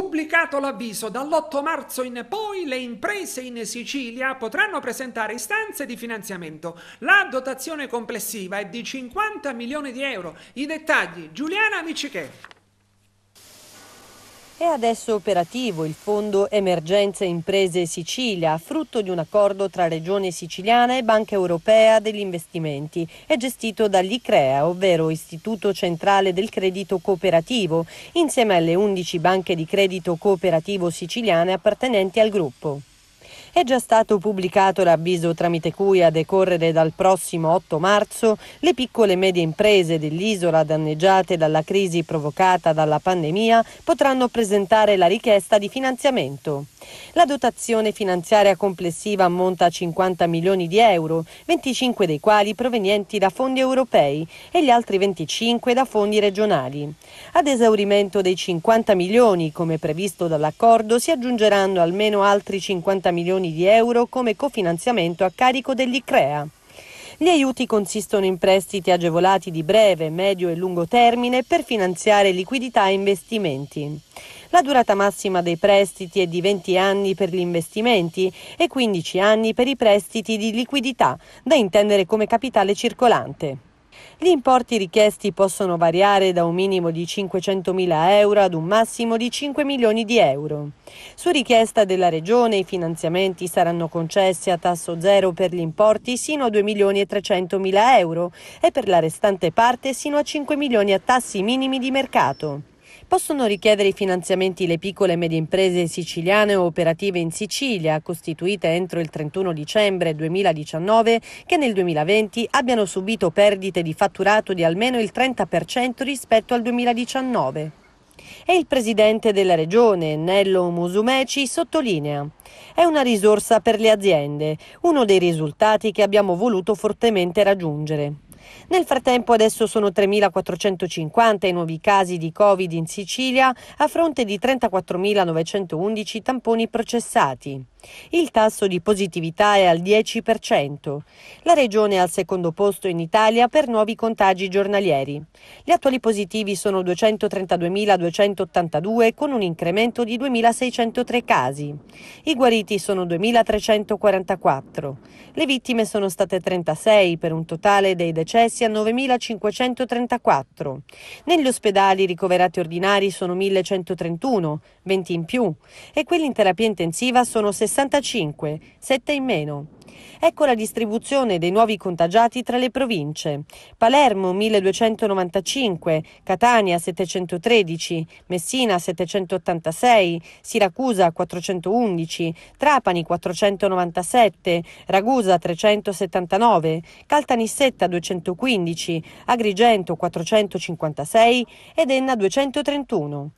Pubblicato l'avviso, dall'8 marzo in poi le imprese in Sicilia potranno presentare istanze di finanziamento. La dotazione complessiva è di 50 milioni di euro. I dettagli, Giuliana Micichè. È adesso operativo il Fondo Emergenze Imprese Sicilia, frutto di un accordo tra Regione Siciliana e Banca Europea degli Investimenti. È gestito dall'ICREA, ovvero Istituto Centrale del Credito Cooperativo, insieme alle 11 banche di credito cooperativo siciliane appartenenti al gruppo. È già stato pubblicato l'avviso tramite cui a decorrere dal prossimo 8 marzo le piccole e medie imprese dell'isola danneggiate dalla crisi provocata dalla pandemia potranno presentare la richiesta di finanziamento. La dotazione finanziaria complessiva ammonta a 50 milioni di euro, 25 dei quali provenienti da fondi europei e gli altri 25 da fondi regionali. Ad esaurimento dei 50 milioni, come previsto dall'accordo, si aggiungeranno almeno altri 50 milioni milioni di euro come cofinanziamento a carico dell'ICREA. Gli aiuti consistono in prestiti agevolati di breve, medio e lungo termine per finanziare liquidità e investimenti. La durata massima dei prestiti è di 20 anni per gli investimenti e 15 anni per i prestiti di liquidità, da intendere come capitale circolante. Gli importi richiesti possono variare da un minimo di 500.000 euro ad un massimo di 5 milioni di euro. Su richiesta della Regione i finanziamenti saranno concessi a tasso zero per gli importi sino a 2.300.000 euro e per la restante parte sino a 5 milioni a tassi minimi di mercato. Possono richiedere i finanziamenti le piccole e medie imprese siciliane o operative in Sicilia, costituite entro il 31 dicembre 2019, che nel 2020 abbiano subito perdite di fatturato di almeno il 30% rispetto al 2019 e il presidente della regione, Nello Musumeci, sottolinea è una risorsa per le aziende, uno dei risultati che abbiamo voluto fortemente raggiungere. Nel frattempo adesso sono 3.450 i nuovi casi di Covid in Sicilia a fronte di 34.911 tamponi processati. Il tasso di positività è al 10%. La regione è al secondo posto in Italia per nuovi contagi giornalieri. Gli attuali positivi sono 232.282 con un incremento di 2.603 casi. I guariti sono 2.344. Le vittime sono state 36 per un totale dei decessi a 9.534. Negli ospedali ricoverati ordinari sono 1.131, 20 in più, e quelli in terapia intensiva sono 60. 65, 7 in meno. Ecco la distribuzione dei nuovi contagiati tra le province. Palermo 1295, Catania 713, Messina 786, Siracusa 411, Trapani 497, Ragusa 379, Caltanissetta 215, Agrigento 456 ed Enna 231.